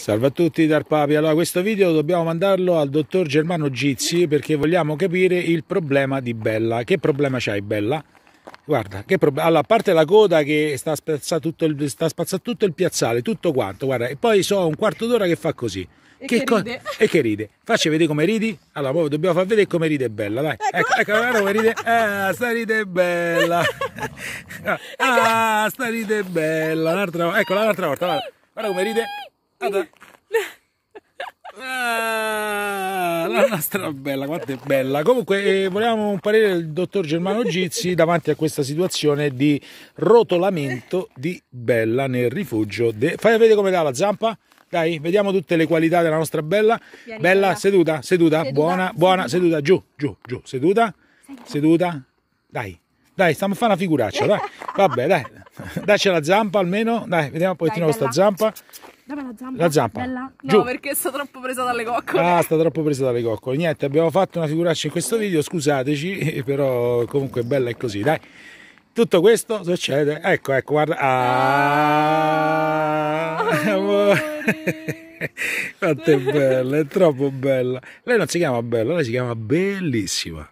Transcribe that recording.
Salve a tutti dal Papi, allora questo video dobbiamo mandarlo al dottor Germano Gizzi perché vogliamo capire il problema di Bella. Che problema c'hai Bella? Guarda, che problema. Allora, a parte la coda che sta spazzando tutto il, sta tutto il piazzale, tutto quanto, guarda, e poi so un quarto d'ora che fa così. E che, che ride. e che ride. Facci vedere come ridi. Allora, poi dobbiamo far vedere come ride bella, dai. Ecco, ecco, ecco guarda come ride. Ah, sta ride bella. Ecco. Ah, sta ride bella. Un'altra, ecco, l'altra volta, guarda. guarda come ride. Guarda. Ah, la nostra bella, quanto è bella. Comunque, eh, volevamo un parere del dottor Germano Gizzi davanti a questa situazione di rotolamento di Bella nel rifugio. De... Fai vedere come dà la zampa. Dai, vediamo tutte le qualità della nostra Bella. Vieni, bella, bella. Seduta, seduta, seduta, buona, buona, seduta. giù, giù, giù, seduta, seduta. Dai, dai, stiamo a fare una figuraccia, dai. Vabbè, dai, dacci la zampa almeno. Dai, vediamo un pochettino dai, questa zampa. Dove la zampa? La zampa. Bella? No, perché sto troppo presa dalle coccole. Ah, sta troppo presa dalle coccole. Niente, abbiamo fatto una figuraccia in questo video, scusateci, però comunque bella è così, dai. Tutto questo succede. Ecco, ecco, guarda. Ah, amore. Quanto è bella, è troppo bella. Lei non si chiama bella, lei si chiama bellissima.